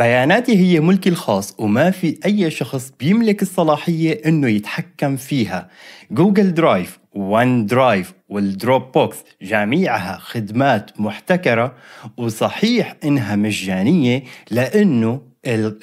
بياناتي هي ملكي الخاص وما في أي شخص بيملك الصلاحية إنه يتحكم فيها جوجل درايف وان درايف والدروب بوكس جميعها خدمات محتكرة وصحيح إنها مجانية لأنه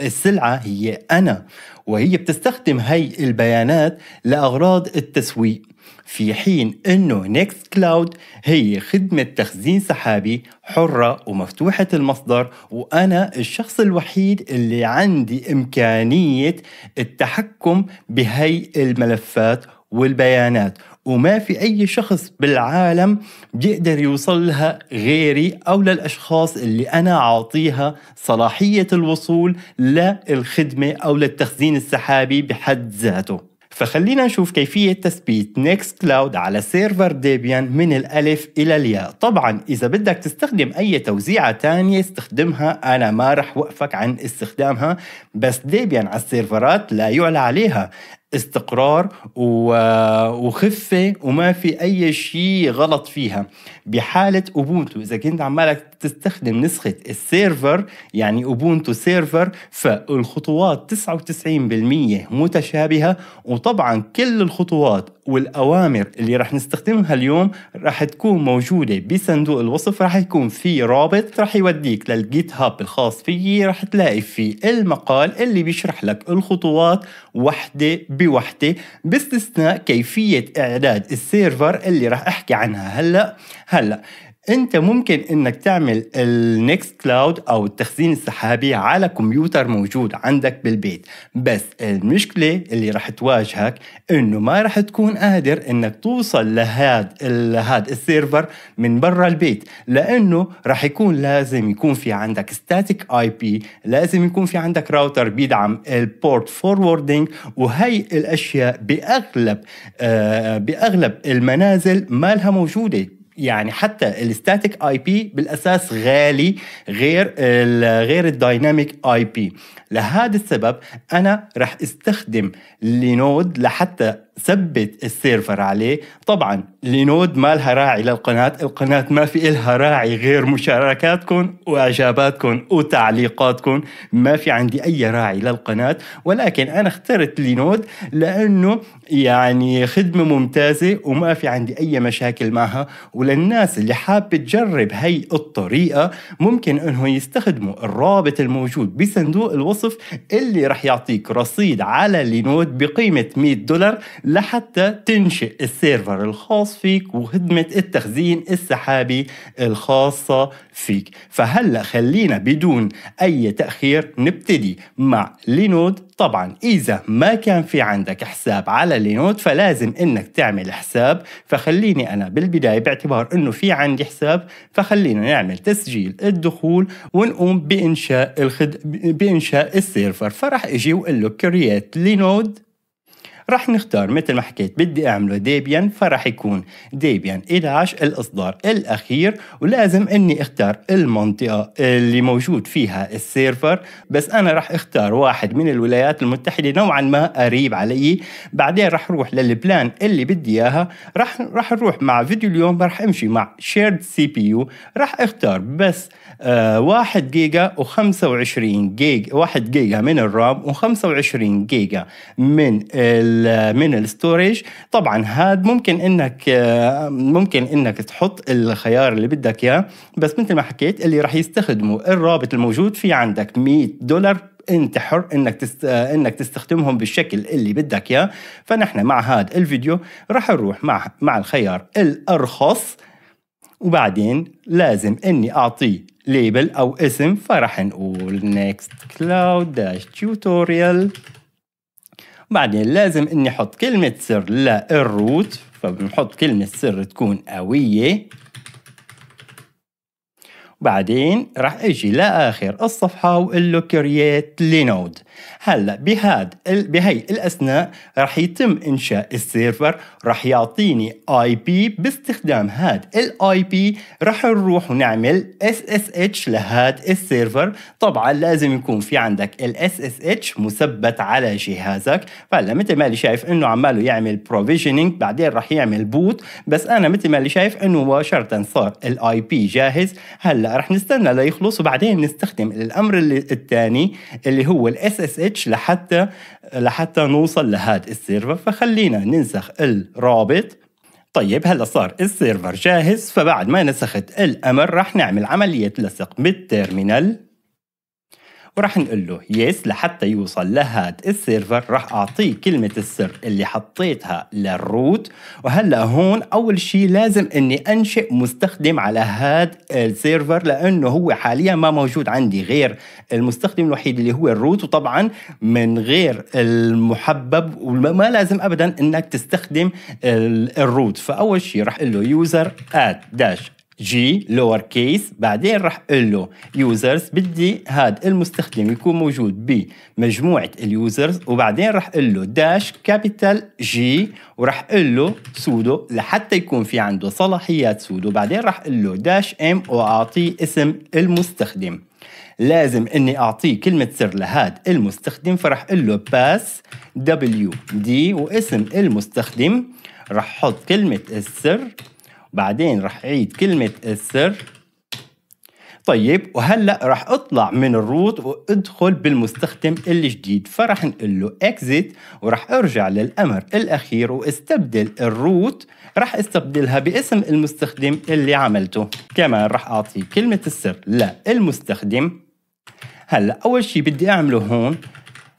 السلعة هي أنا وهي بتستخدم هاي البيانات لأغراض التسويق في حين أنه نيكست كلاود هي خدمة تخزين سحابي حرة ومفتوحة المصدر وأنا الشخص الوحيد اللي عندي إمكانية التحكم بهي الملفات والبيانات وما في أي شخص بالعالم بيقدر يوصل لها غيري أو للأشخاص اللي أنا عاطيها صلاحية الوصول للخدمة أو للتخزين السحابي بحد ذاته فخلينا نشوف كيفية تثبيت نيكست كلاود على سيرفر ديبيان من الألف إلى الياء طبعا إذا بدك تستخدم أي توزيعة تانية استخدمها أنا ما رح وقفك عن استخدامها بس ديبيان على السيرفرات لا يعلى عليها استقرار وخفة وما في أي شيء غلط فيها بحالة أوبونتو إذا كنت عمالك تستخدم نسخة السيرفر يعني أوبونتو سيرفر فالخطوات 99% متشابهة وطبعا كل الخطوات والاوامر اللي راح نستخدمها اليوم راح تكون موجوده بصندوق الوصف راح يكون في رابط راح يوديك للجيت هاب الخاص فيي راح تلاقي فيه المقال اللي بيشرح لك الخطوات وحده بوحده باستثناء كيفيه اعداد السيرفر اللي راح احكي عنها هلا هلا انت ممكن انك تعمل النكست كلاود او التخزين السحابي على كمبيوتر موجود عندك بالبيت بس المشكله اللي راح تواجهك انه ما راح تكون قادر انك توصل لهاد لهاد السيرفر من برا البيت لانه راح يكون لازم يكون في عندك ستاتيك اي بي لازم يكون في عندك راوتر بيدعم البورت فوروردينج وهي الاشياء باغلب آه باغلب المنازل ما لها موجوده يعني حتى الستاتيك اي بي بالاساس غالي غير غير الدايناميك اي بي لهذا السبب أنا رح استخدم لينود لحتى ثبت السيرفر عليه طبعا لينود ما لها راعي للقناة القناة ما في إلها راعي غير مشاركاتكم وإجاباتكم وتعليقاتكم ما في عندي أي راعي للقناة ولكن أنا اخترت لينود لأنه يعني خدمة ممتازة وما في عندي أي مشاكل معها وللناس اللي حابة تجرب هي الطريقة ممكن أنهم يستخدموا الرابط الموجود بصندوق الوصف الوصف اللي رح يعطيك رصيد على لينود بقيمة 100 دولار لحتى تنشئ السيرفر الخاص فيك وخدمة التخزين السحابي الخاصة فيك فهلأ خلينا بدون أي تأخير نبتدي مع لينود طبعا إذا ما كان في عندك حساب على لينود فلازم إنك تعمل حساب فخليني أنا بالبداية باعتبار إنه في عندي حساب فخلينا نعمل تسجيل الدخول ونقوم بإنشاء الخد... بإنشاء السيرفر فرح اجي وقال له كرييت لينود رح نختار مثل ما حكيت بدي أعمله ديبيان فرح يكون ديبيان 11 الإصدار الأخير ولازم إني أختار المنطقة اللي موجود فيها السيرفر بس أنا رح أختار واحد من الولايات المتحدة نوعا ما قريب علي بعدين رح روح للبلان اللي بدي إياها رح رح نروح مع فيديو اليوم رح أمشي مع شيرد سي بي يو رح أختار بس آه 1 جيجا و25 جيجا 1 جيجا من الرام و25 جيجا من ال من الستوريج طبعا هاد ممكن انك ممكن انك تحط الخيار اللي بدك اياه بس مثل ما حكيت اللي راح يستخدمه الرابط الموجود في عندك 100 دولار انت حر انك تست... انك تستخدمهم بالشكل اللي بدك اياه فنحن مع هذا الفيديو راح نروح مع مع الخيار الارخص وبعدين لازم اني اعطيه ليبل او اسم فراح نقول next cloud dash tutorial بعدين لازم اني احط كلمة سر للروت فبنحط كلمة سر تكون قوية وبعدين راح اجي لاخر الصفحة واقول له كرييت لينود هلا بهاد بهي الاثناء رح يتم انشاء السيرفر رح يعطيني اي بي باستخدام هاد الاي بي رح نروح ونعمل اس اس اتش لهاد السيرفر طبعا لازم يكون في عندك الاس اس اتش مثبت على جهازك فهلا مثل ما اللي شايف انه عماله يعمل بروفيجنينج بعدين رح يعمل بوت بس انا مثل ما اللي شايف انه مباشره صار الاي بي جاهز هلا رح نستنى ليخلص وبعدين نستخدم الامر الثاني اللي, اللي هو الاس اس اتش لحتى لحتى نوصل لهاد السيرفر فخلينا ننسخ الرابط طيب هلا صار السيرفر جاهز فبعد ما نسخت الامر رح نعمل عمليه لصق بالتيرمينال وراح نقول له يس لحتى يوصل لهاد السيرفر راح اعطيه كلمه السر اللي حطيتها للروت وهلا هون اول شيء لازم اني انشئ مستخدم على هاد السيرفر لانه هو حاليا ما موجود عندي غير المستخدم الوحيد اللي هو الروت وطبعا من غير المحبب وما لازم ابدا انك تستخدم الروت فاول شيء راح اقول له يوزر اد داش جي لور كيس بعدين راح اقول له يوزرز بدي هذا المستخدم يكون موجود بمجموعه اليوزرز وبعدين راح اقول له داش كابيتال جي وراح اقول له سودو لحتى يكون في عنده صلاحيات سودو بعدين راح اقول له داش ام واعطيه اسم المستخدم لازم اني اعطيه كلمة سر لهاد المستخدم فراح اقول له باس دبليو دي واسم المستخدم راح احط كلمة السر بعدين راح اعيد كلمة السر طيب وهلا راح اطلع من الروت وادخل بالمستخدم الجديد فراح نقول له اكزيت وراح ارجع للامر الاخير واستبدل الروت راح استبدلها باسم المستخدم اللي عملته كمان راح اعطي كلمه السر للمستخدم هلا اول شيء بدي اعمله هون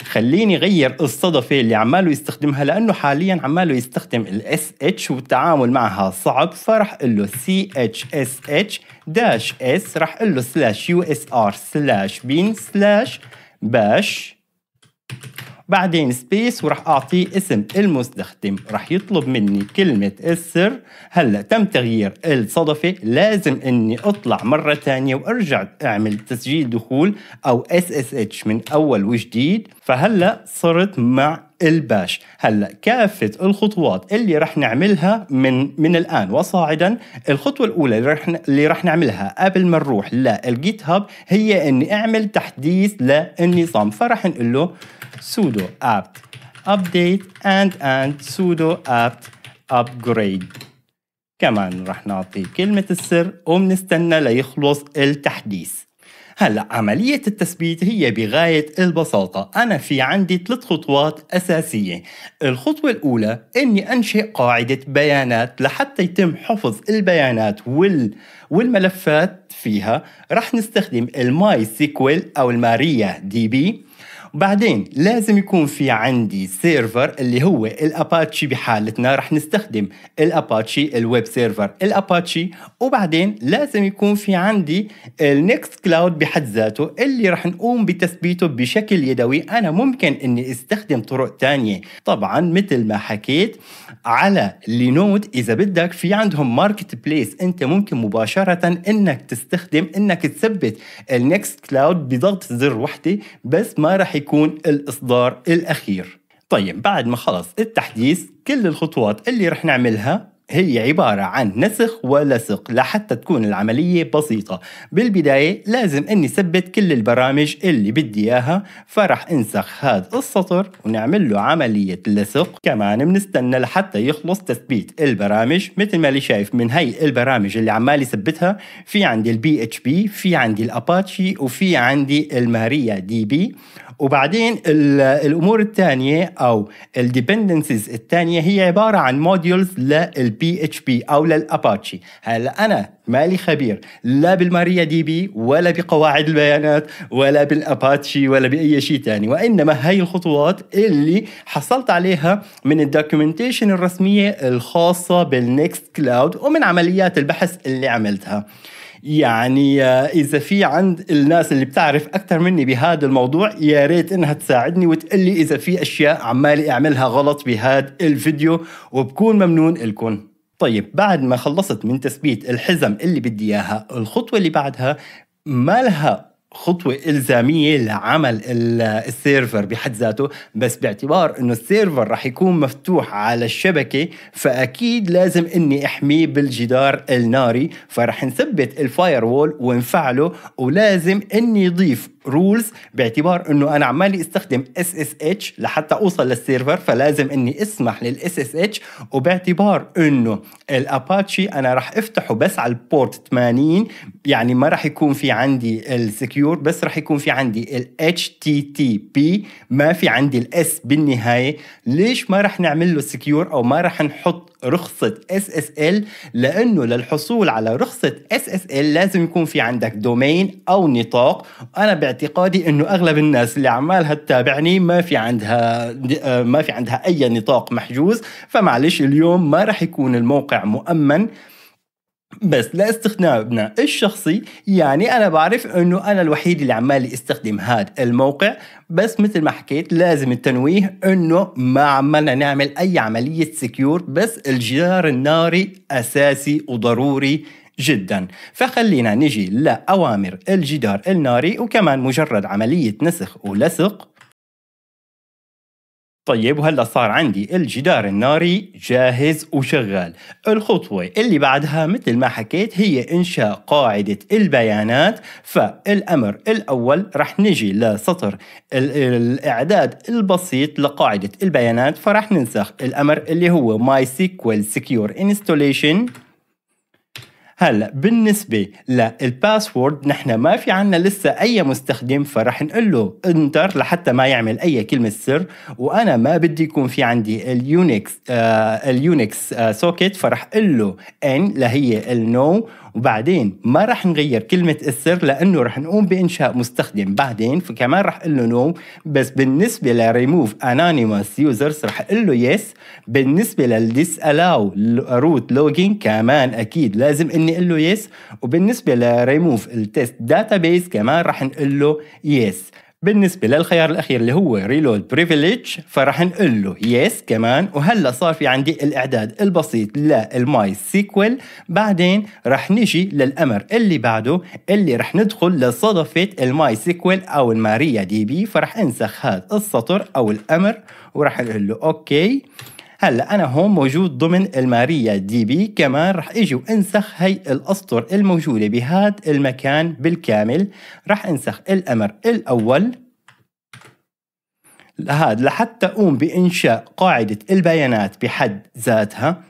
خليني غير الصدفه اللي عماله يستخدمها لانه حاليا عماله يستخدم الاس اتش والتعامل معها صعب فرح اقول له سي اتش اس اتش داش اس راح اقول له سلاش يو اس ار سلاش بين سلاش باش بعدين سبيس وراح اعطيه اسم المستخدم راح يطلب مني كلمه السر هلا تم تغيير الصدفه لازم اني اطلع مره ثانيه وارجع اعمل تسجيل دخول او اس اس اتش من اول وجديد فهلا صرت مع الباش هلا كافه الخطوات اللي رح نعملها من من الان وصاعدا الخطوه الاولى اللي رح اللي رح نعملها قبل ما نروح للجيت هاب هي اني اعمل تحديث للنظام فرح نقول له sudo apt update and and sudo apt upgrade كمان رح نعطي كلمة السر وبنستنى ليخلص التحديث هلا عملية التثبيت هي بغاية البساطة أنا في عندي ثلاث خطوات أساسية الخطوة الأولى أني أنشئ قاعدة بيانات لحتى يتم حفظ البيانات وال... والملفات فيها رح نستخدم الماي سيكويل أو الماريا دي بي وبعدين لازم يكون في عندي سيرفر اللي هو الاباتشي بحالتنا رح نستخدم الاباتشي الويب سيرفر الاباتشي وبعدين لازم يكون في عندي النكست كلاود بحد ذاته اللي رح نقوم بتثبيته بشكل يدوي انا ممكن اني استخدم طرق تانية طبعا مثل ما حكيت على لينود اذا بدك في عندهم ماركت بليس انت ممكن مباشره انك تستخدم انك تثبت النكست كلاود بضغط زر وحده بس ما راح يكون الاصدار الاخير طيب بعد ما خلص التحديث كل الخطوات اللي رح نعملها هي عبارة عن نسخ ولصق لحتى تكون العملية بسيطة بالبداية لازم اني ثبت كل البرامج اللي بدي اياها فرح انسخ هذا السطر ونعمل له عملية لصق كمان بنستنى لحتى يخلص تثبيت البرامج مثل ما اللي شايف من هي البرامج اللي عمالي ثبتها في عندي البي اتش بي في عندي الاباتشي وفي عندي الماريا دي بي وبعدين الامور الثانيه او الديبندنسز الثانيه هي عباره عن موديولز للبي اتش بي او للاباتشي هلا انا مالي خبير لا بالماريا دي بي ولا بقواعد البيانات ولا بالاباتشي ولا باي شيء ثاني وانما هي الخطوات اللي حصلت عليها من الدوكيومنتيشن الرسميه الخاصه بالنكست كلاود ومن عمليات البحث اللي عملتها يعني آه، اذا في عند الناس اللي بتعرف اكثر مني بهذا الموضوع يا ريت انها تساعدني وتقول لي اذا في اشياء عمالي اعملها غلط بهذا الفيديو وبكون ممنون لكم طيب بعد ما خلصت من تثبيت الحزم اللي بدي اياها الخطوه اللي بعدها ما لها خطوة إلزامية لعمل السيرفر بحد ذاته بس باعتبار أنه السيرفر رح يكون مفتوح على الشبكة فأكيد لازم أني أحميه بالجدار الناري فرح نثبت الفاير وول ونفعله ولازم أني يضيف رولز باعتبار انه انا عمالي استخدم اس اس اتش لحتى اوصل للسيرفر فلازم اني اسمح للاس اس اتش وباعتبار انه الاباتشي انا راح افتحه بس على البورت 80 يعني ما راح يكون في عندي السكيور بس راح يكون في عندي الاتش تي تي بي ما في عندي الاس بالنهايه ليش ما راح نعمل له سكيور او ما راح نحط رخصة اس اس ال لانه للحصول على رخصة اس اس ال لازم يكون في عندك دومين او نطاق انا باعتقادي انه اغلب الناس اللي عمالها تتابعني ما في عندها آه، ما في عندها اي نطاق محجوز فمعلش اليوم ما راح يكون الموقع مؤمن بس لاستخدامنا الشخصي يعني أنا بعرف أنه أنا الوحيد اللي عمالي استخدم هذا الموقع بس مثل ما حكيت لازم التنويه أنه ما عمالنا نعمل أي عملية سكيور بس الجدار الناري أساسي وضروري جدا فخلينا نجي لأوامر الجدار الناري وكمان مجرد عملية نسخ ولصق طيب وهلا صار عندي الجدار الناري جاهز وشغال الخطوة اللي بعدها مثل ما حكيت هي إنشاء قاعدة البيانات فالأمر الأول رح نجي لسطر الإعداد البسيط لقاعدة البيانات فرح ننسخ الأمر اللي هو MySQL Secure Installation هلا بالنسبه للباسورد نحن ما في عنا لسه اي مستخدم فرح نقول له انتر لحتى ما يعمل اي كلمه سر وانا ما بدي يكون في عندي اليونكس آه اليونكس آه سوكيت فرح اقول له ان لهي النو no وبعدين ما راح نغير كلمة السر لأنه راح نقوم بإنشاء مستخدم بعدين فكمان راح أقول له نو بس بالنسبة لريموف أنونيموس يوزرز راح أقول له يس بالنسبة للديس ألاو روت لوجين كمان أكيد لازم إني أقول له يس وبالنسبة لريموف التست داتا بيس كمان راح نقول له يس بالنسبة للخيار الأخير اللي هو ريلود بريفيليج فرح نقول له يس كمان وهلا صار في عندي الإعداد البسيط للماي سيكوال بعدين رح نجي للأمر اللي بعده اللي رح ندخل لصدفة الماي سيكوال أو الماريا دي بي فرح انسخ هذا السطر أو الأمر ورح نقول له أوكي okay. هلا انا هون موجود ضمن الماريا دي بي كمان رح اجي وانسخ هي الاسطر الموجوده بهذا المكان بالكامل رح انسخ الامر الاول لهذا لحتى اقوم بانشاء قاعده البيانات بحد ذاتها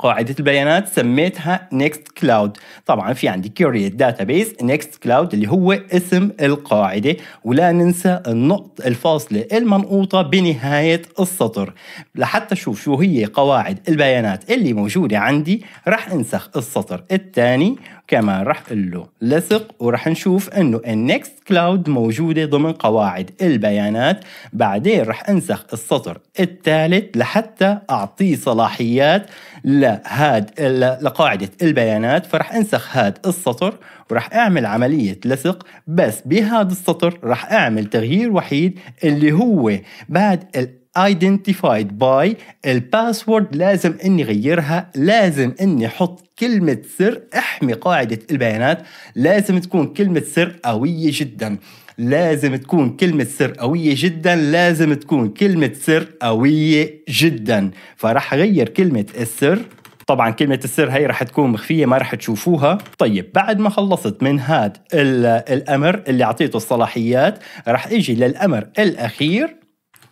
قاعدة البيانات سميتها نيكست كلاود طبعا في عندي كيوريت داتابيس نيكست كلاود اللي هو اسم القاعدة ولا ننسى النقط الفاصلة المنقوطة بنهاية السطر لحتى شوف شو هي قواعد البيانات اللي موجودة عندي رح انسخ السطر الثاني كمان راح اقول له لصق وراح نشوف انه النكست كلاود موجوده ضمن قواعد البيانات بعدين راح انسخ السطر الثالث لحتى اعطيه صلاحيات لهاد لقاعده البيانات فراح انسخ هاد السطر وراح اعمل عمليه لصق بس بهذا السطر راح اعمل تغيير وحيد اللي هو بعد identified by الباسورد لازم اني غيرها لازم اني احط كلمة سر احمي قاعدة البيانات لازم تكون كلمة سر قوية جدا لازم تكون كلمة سر قوية جدا لازم تكون كلمة سر قوية جدا فراح اغير كلمة السر طبعا كلمة السر هي رح تكون مخفية ما رح تشوفوها طيب بعد ما خلصت من هاد الأمر اللي أعطيته الصلاحيات رح إجي للأمر الأخير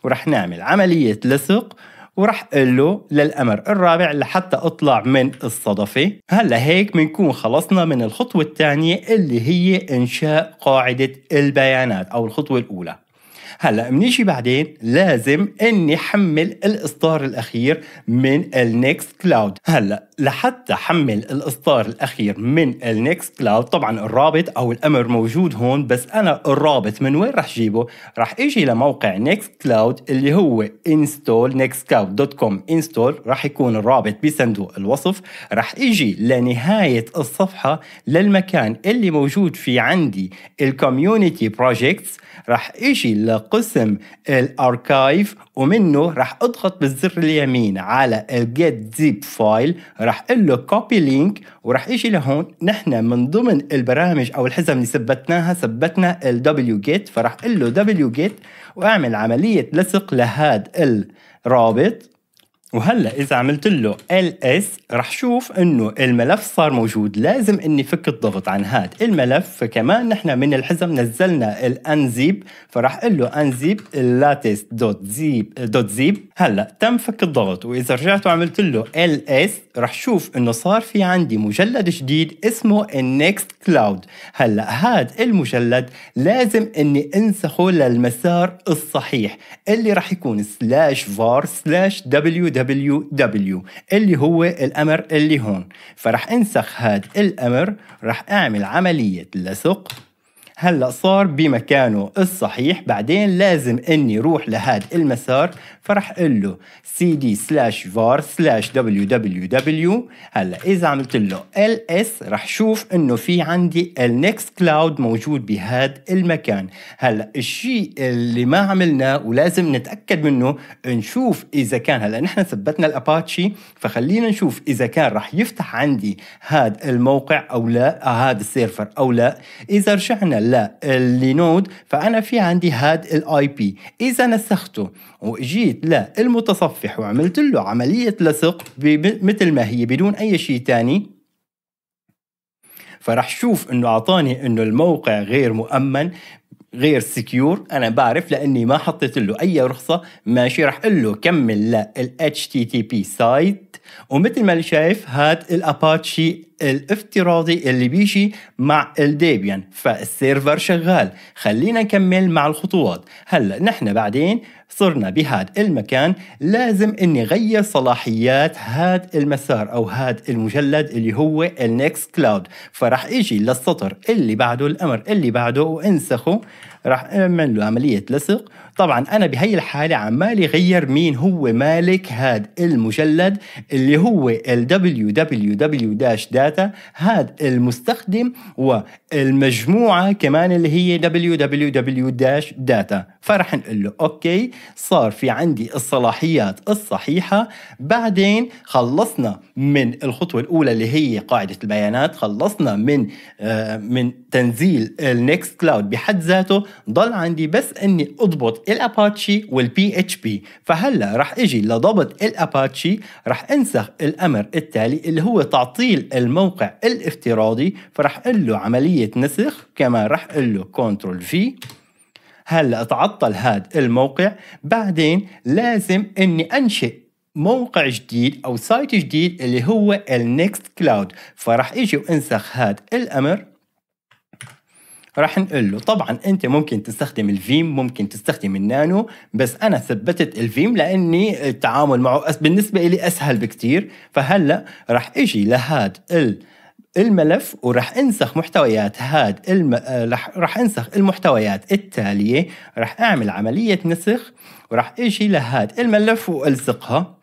ورح نعمل عملية لصق ورح اقول له للامر الرابع لحتى اطلع من الصدفه هلا هيك بنكون خلصنا من الخطوه الثانيه اللي هي انشاء قاعده البيانات او الخطوه الاولى هلا بنيجي بعدين لازم اني حمل الاصدار الاخير من النكست كلاود هلا لحتى حمل الاصدار الاخير من النكست كلاود طبعا الرابط او الامر موجود هون بس انا الرابط من وين رح جيبه رح اجي لموقع نكست كلاود اللي هو install nextcloud.com install رح يكون الرابط بصندوق الوصف رح اجي لنهاية الصفحة للمكان اللي موجود في عندي الكوميونتي بروجيكتس رح اجي لقسم الاركايف ومنه رح اضغط بالزر اليمين على الجيت زيب فايل راح اقول له كوبي لينك وراح اجي لهون نحن من ضمن البرامج او الحزم اللي ثبتناها ثبتنا دبليو جيت فراح اقول له دبليو جيت واعمل عمليه لصق لهاد الرابط وهلا اذا عملت له ال اس رح شوف انه الملف صار موجود لازم اني فك الضغط عن هذا الملف فكمان نحن من الحزم نزلنا الانزيب فرح اقول له انزيب اللاتست دوت زيب دوت زيب هلا تم فك الضغط واذا رجعت وعملت له ال اس رح شوف انه صار في عندي مجلد جديد اسمه النكست كلاود هلا هذا المجلد لازم اني انسخه للمسار الصحيح اللي رح يكون سلاش var سلاش www www اللي هو الأمر اللي هون فرح انسخ هاد الأمر رح أعمل عملية لصق هلا صار بمكانه الصحيح بعدين لازم اني روح لهاد المسار فرح اقول له cd slash var slash www هلا اذا عملت له ls رح شوف انه في عندي ال next cloud موجود بهاد المكان هلا الشيء اللي ما عملناه ولازم نتاكد منه نشوف اذا كان هلا نحن ثبتنا الاباتشي فخلينا نشوف اذا كان رح يفتح عندي هاد الموقع او لا آه، هاد السيرفر او لا اذا رجعنا للينود فانا في عندي هاد الاي بي اذا نسخته وجيت للمتصفح وعملت له عمليه لصق مثل ما هي بدون اي شيء ثاني فرح شوف انه اعطاني انه الموقع غير مؤمن غير سكيور انا بعرف لاني ما حطيت له اي رخصه ماشي رح اقول له كمل لل HTTP سايت ومثل ما شايف هاد الاباتشي الافتراضي اللي بيجي مع الديبيان فالسيرفر شغال خلينا نكمل مع الخطوات هلا نحن بعدين صرنا بهاد المكان لازم اني غير صلاحيات هاد المسار او هاد المجلد اللي هو النكست كلاود فراح اجي للسطر اللي بعده الامر اللي بعده وانسخه راح اعمل له عمليه لصق طبعا انا بهي الحاله عمالي غير مين هو مالك هاد المجلد اللي هو ال www-data هاد المستخدم والمجموعه كمان اللي هي www-data فرح نقول له اوكي صار في عندي الصلاحيات الصحيحه بعدين خلصنا من الخطوه الاولى اللي هي قاعده البيانات خلصنا من آه، من تنزيل النكست كلاود بحد ذاته ضل عندي بس اني اضبط الاباتشي والبي اتش بي فهلا رح اجي لضبط الاباتشي رح انسخ الامر التالي اللي هو تعطيل الموقع الافتراضي فرح اقول له عمليه نسخ كمان رح اقول له كنترول في هلا تعطل هذا الموقع بعدين لازم اني انشئ موقع جديد او سايت جديد اللي هو النكست كلاود فرح اجي وانسخ هذا الامر راح نقول له طبعا انت ممكن تستخدم الفيم ممكن تستخدم النانو بس انا ثبتت الفيم لاني التعامل معه بالنسبه لي اسهل بكثير فهلا راح اجي لهذا ال الملف وراح انسخ محتويات هاد الم... رح... رح انسخ المحتويات التاليه راح اعمل عمليه نسخ وراح اجي لهاد الملف والصقها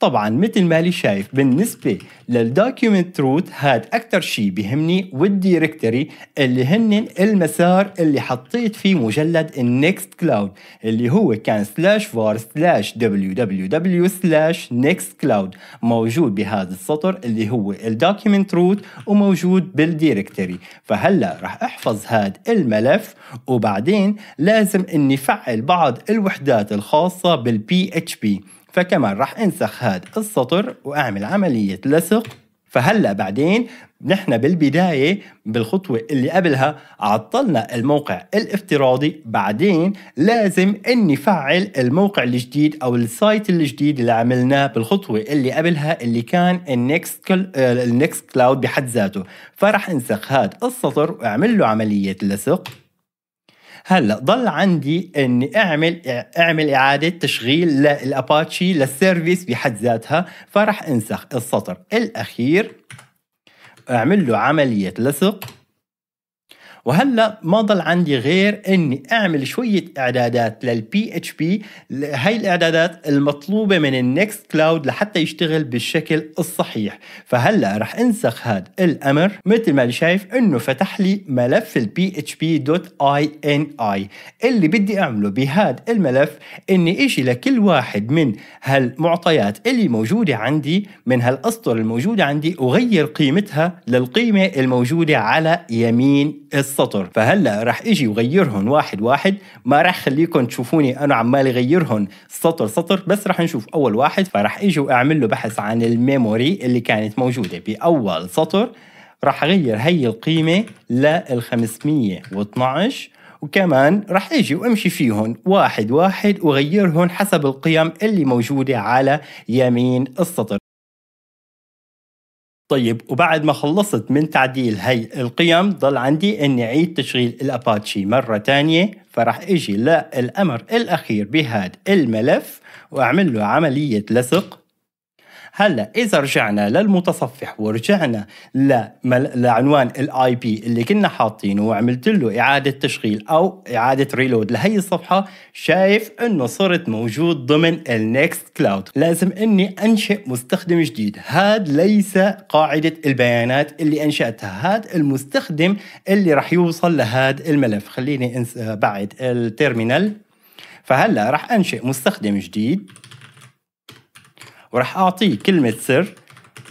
طبعا مثل ما لي شايف بالنسبة للدوكيومنت تروث هاد أكتر شي بهمني والديركتوري اللي هن المسار اللي حطيت فيه مجلد النكست كلاود اللي هو كان سلاش فار سلاش دبليو دبليو دبليو سلاش نكست كلاود موجود بهذا السطر اللي هو الدوكيومنت روت وموجود بالديركتوري فهلا رح احفظ هاد الملف وبعدين لازم اني فعل بعض الوحدات الخاصة بالبي اتش بي فكمان راح انسخ هذا السطر واعمل عملية لصق فهلا بعدين نحن بالبدايه بالخطوه اللي قبلها عطلنا الموقع الافتراضي بعدين لازم اني فعل الموقع الجديد او السايت الجديد اللي عملناه بالخطوه اللي قبلها اللي كان النكست آه، النكست كلاود بحد ذاته فرح انسخ هذا السطر واعمل له عمليه لصق هلا ضل عندي اني اعمل اعمل اعاده تشغيل للاباتشي للسيرفيس بحد ذاتها فرح انسخ السطر الاخير اعمل له عمليه لصق وهلا ما ضل عندي غير اني اعمل شويه اعدادات للبي اتش بي هاي الاعدادات المطلوبه من النكست كلاود لحتى يشتغل بالشكل الصحيح فهلا رح انسخ هذا الامر مثل ما اللي شايف انه فتح لي ملف البي اتش بي دوت اي ان اي اللي بدي اعمله بهذا الملف اني اشي لكل واحد من هالمعطيات اللي موجوده عندي من هالاسطر الموجوده عندي اغير قيمتها للقيمه الموجوده على يمين الصفحة. السطر فهلا رح اجي وغيرهم واحد واحد ما رح خليكم تشوفوني انا عمال غيرهم سطر سطر بس رح نشوف اول واحد فرح اجي واعمل له بحث عن الميموري اللي كانت موجوده باول سطر رح اغير هي القيمه لل 512 وكمان رح اجي وامشي فيهم واحد واحد وغيرهم حسب القيم اللي موجوده على يمين السطر طيب وبعد ما خلصت من تعديل هاي القيم ضل عندي اني اعيد تشغيل الاباتشي مرة تانية فراح اجي للامر الاخير بهذا الملف واعمل له عملية لصق هلا اذا رجعنا للمتصفح ورجعنا لعنوان الاي بي اللي كنا حاطينه وعملت له اعاده تشغيل او اعاده ريلود لهي الصفحه شايف انه صرت موجود ضمن النكست كلاود لازم اني انشئ مستخدم جديد هاد ليس قاعده البيانات اللي انشاتها هاد المستخدم اللي راح يوصل لهاد الملف خليني بعد التيرمينال فهلا راح انشئ مستخدم جديد وراح اعطيه كلمه سر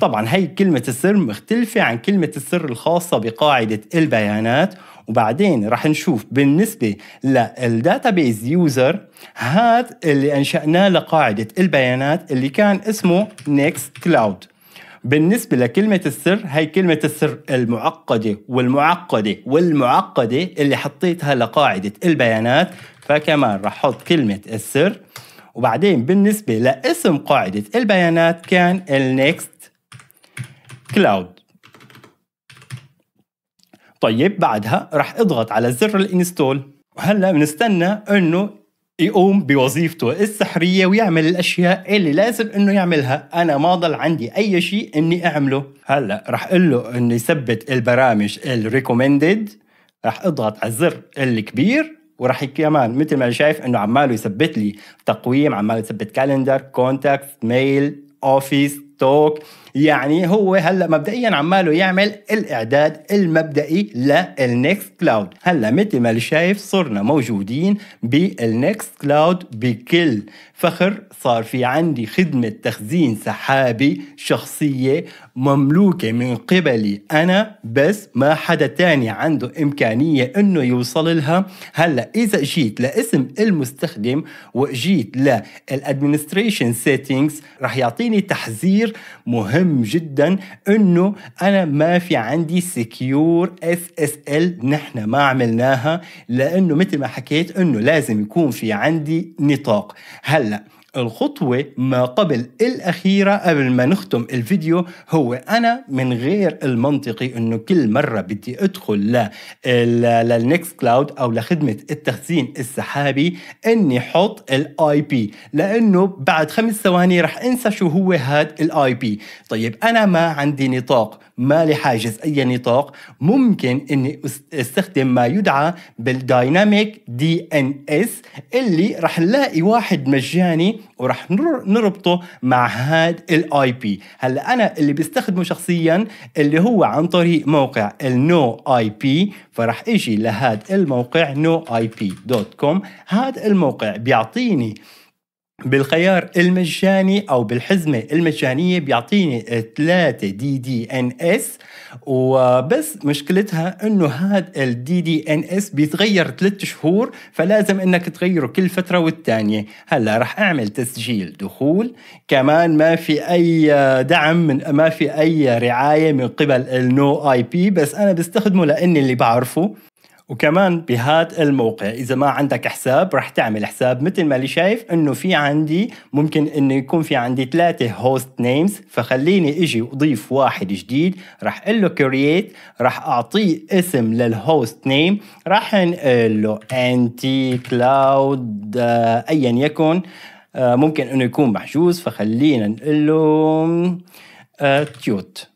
طبعا هي كلمة السر مختلفة عن كلمة السر الخاصة بقاعدة البيانات وبعدين راح نشوف بالنسبة للداتابيز يوزر هاد اللي أنشأناه لقاعدة البيانات اللي كان اسمه نيكست كلاود بالنسبة لكلمة السر هي كلمة السر المعقدة والمعقدة والمعقدة اللي حطيتها لقاعدة البيانات فكمان رح حط كلمة السر وبعدين بالنسبة لاسم قاعدة البيانات كان النكست كلاود طيب بعدها رح اضغط على زر الانستول وهلا بنستنى انه يقوم بوظيفته السحرية ويعمل الأشياء اللي لازم إنه يعملها، أنا ما ضل عندي أي شيء إني أعمله، هلا رح أقول له إنه يثبت البرامج الريكومندد، رح أضغط على الزر الكبير وراح كمان مثل ما شايف انه عماله يثبت لي تقويم عماله يثبت كالندر كونتاكت ميل اوفيس توك يعني هو هلا مبدئيا عماله يعمل الاعداد المبدئي للنكست كلاود هلا مثل ما شايف صرنا موجودين بالنكست كلاود بكل فخر صار في عندي خدمة تخزين سحابي شخصية مملوكة من قبلي أنا بس ما حدا تاني عنده إمكانية أنه يوصل لها هلأ إذا جيت لاسم المستخدم وجيت للأدمنستريشن سيتينجز رح يعطيني تحذير مهم مهم جدا انه انا ما في عندي سكيور اس اس ال نحن ما عملناها لانه مثل ما حكيت انه لازم يكون في عندي نطاق هلا الخطوة ما قبل الأخيرة قبل ما نختم الفيديو هو أنا من غير المنطقي أنه كل مرة بدي أدخل للنكست كلاود أو لخدمة التخزين السحابي أني حط الاي بي لأنه بعد خمس ثواني رح أنسى شو هو هاد الاي بي طيب أنا ما عندي نطاق ما لي حاجز أي نطاق ممكن أني استخدم ما يدعى بالدايناميك دي ان اس اللي رح نلاقي واحد مجاني ورح نربطه مع هاد الاي بي هلا انا اللي بستخدمه شخصيا اللي هو عن طريق موقع النو اي بي فرح اجي لهاد الموقع نو اي بي دوت كوم هاد الموقع بيعطيني بالخيار المجاني او بالحزمه المجانيه بيعطيني 3 دي دي ان اس وبس مشكلتها انه هذا الدي دي ان اس بيتغير 3 شهور فلازم انك تغيره كل فتره والثانيه هلا رح اعمل تسجيل دخول كمان ما في اي دعم من ما في اي رعايه من قبل النو اي بي بس انا بستخدمه لاني اللي بعرفه وكمان بهذا الموقع اذا ما عندك حساب رح تعمل حساب مثل ما اللي شايف انه في عندي ممكن انه يكون في عندي ثلاثه هوست نيمز فخليني اجي اضيف واحد جديد رح اقول له كرييت رح اعطيه اسم للهوست نيم رح نقول له انتي آه، كلاود ايا يكن آه، ممكن انه يكون محجوز فخلينا نقول له تيوت آه،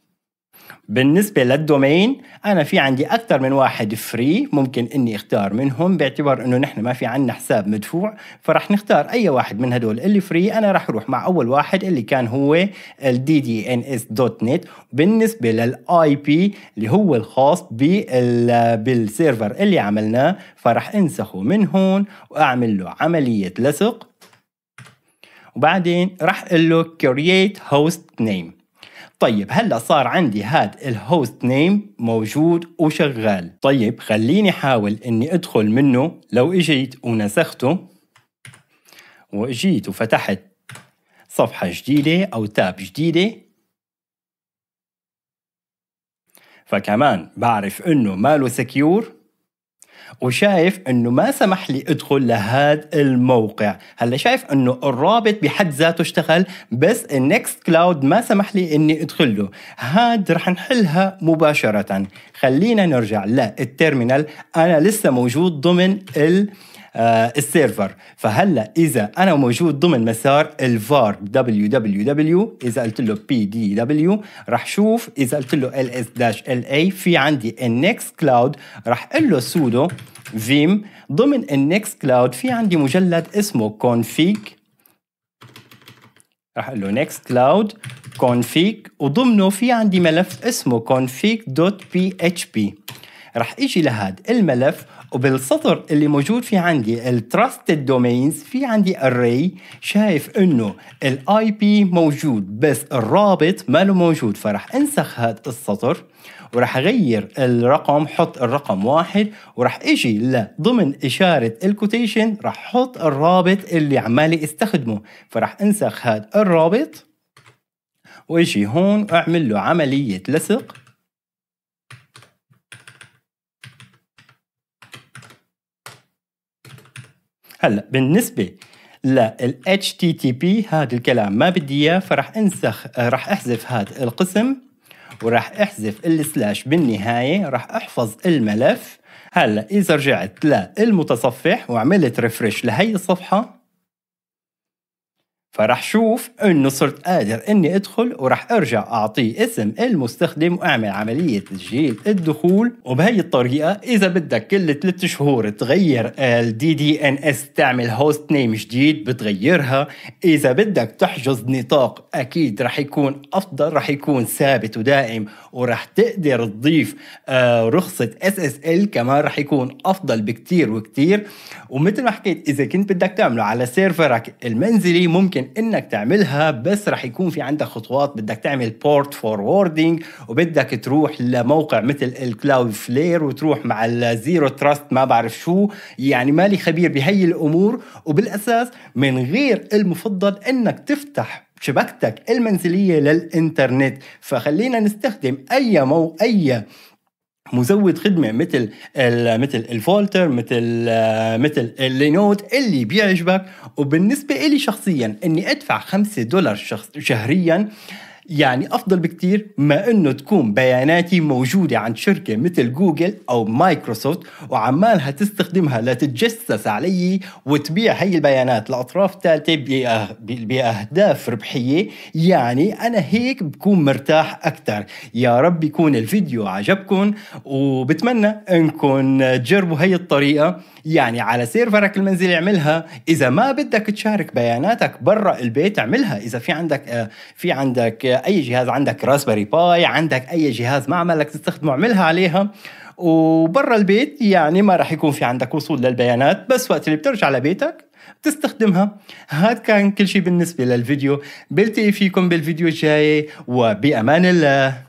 بالنسبة للدومين أنا في عندي أكثر من واحد فري ممكن إني اختار منهم باعتبار إنه نحن ما في عندنا حساب مدفوع فرح نختار أي واحد من هدول اللي فري أنا راح أروح مع أول واحد اللي كان هو ال DDNS.net بالنسبة للآي بي اللي هو الخاص بال بالسيرفر اللي عملناه فراح انسخه من هون وأعمل له عملية لصق وبعدين راح اقول له create host name طيب هلا صار عندي هاد الهوست نيم موجود وشغال طيب خليني احاول اني ادخل منه لو اجيت ونسخته واجيت وفتحت صفحة جديدة او تاب جديدة فكمان بعرف انه ماله سكيور وشايف انه ما سمح لي ادخل لهذا الموقع هلا شايف انه الرابط بحد ذاته اشتغل بس النكست كلاود ما سمح لي اني ادخل له هاد رح نحلها مباشره خلينا نرجع للتيرمينال انا لسه موجود ضمن ال آه، السيرفر فهلا اذا انا موجود ضمن مسار الفار دبليو اذا قلت له بي دي دبليو راح شوف اذا قلت له ls داش la في عندي النكست كلاود راح اقول له سودو فيم ضمن النكست كلاود في عندي مجلد اسمه كونفيج راح اقول له نكست كلاود config وضمنه في عندي ملف اسمه config.php رح اجي لهاد الملف وبالسطر اللي موجود في عندي التراستد دومينز في عندي اري شايف انه الاي بي موجود بس الرابط ما له موجود فراح انسخ هذا السطر وراح اغير الرقم حط الرقم واحد وراح اجي لضمن اشارة الكوتيشن راح حط الرابط اللي عمالي استخدمه فراح انسخ هذا الرابط واجي هون اعمل له عملية لصق هلا بالنسبه لل HTTP هذا الكلام ما بدي اياه فراح انسخ راح احذف هذا القسم وراح احذف السلاش بالنهايه راح احفظ الملف هلا اذا رجعت للمتصفح وعملت ريفرش لهي الصفحه فراح شوف انه صرت قادر اني ادخل وراح ارجع اعطيه اسم المستخدم واعمل عملية تسجيل الدخول وبهي الطريقة اذا بدك كل 3 شهور تغير الدي دي ان اس تعمل هوست نيم جديد بتغيرها اذا بدك تحجز نطاق اكيد راح يكون افضل راح يكون ثابت ودائم وراح تقدر تضيف آه، رخصة اس اس ال كمان راح يكون افضل بكتير وكتير ومثل ما حكيت اذا كنت بدك تعمله على سيرفرك المنزلي ممكن ممكن انك تعملها بس رح يكون في عندك خطوات بدك تعمل بورت فوروردينج وبدك تروح لموقع مثل الكلاود فلير وتروح مع الزيرو تراست ما بعرف شو يعني مالي خبير بهي الامور وبالاساس من غير المفضل انك تفتح شبكتك المنزلية للإنترنت فخلينا نستخدم أي مو أي مزود خدمه مثل مثل الفولتر مثل مثل اللينوت اللي بيعجبك وبالنسبه لي شخصيا اني ادفع 5 دولار شهريا يعني أفضل بكتير ما أنه تكون بياناتي موجودة عند شركة مثل جوجل أو مايكروسوفت وعمالها تستخدمها لتتجسس علي وتبيع هي البيانات لأطراف ثالثة بأهداف ربحية يعني أنا هيك بكون مرتاح أكثر يا رب يكون الفيديو عجبكم وبتمنى أنكم تجربوا هي الطريقة يعني على سيرفرك المنزلي اعملها إذا ما بدك تشارك بياناتك برا البيت اعملها إذا في عندك آه، في عندك آه، اي جهاز عندك راسبري باي عندك اي جهاز معملك تستخدمه اعملها عليها وبرا البيت يعني ما راح يكون في عندك وصول للبيانات بس وقت اللي بترجع لبيتك بتستخدمها هاد كان كل شيء بالنسبة للفيديو بلتقي فيكم بالفيديو الجاي وبأمان الله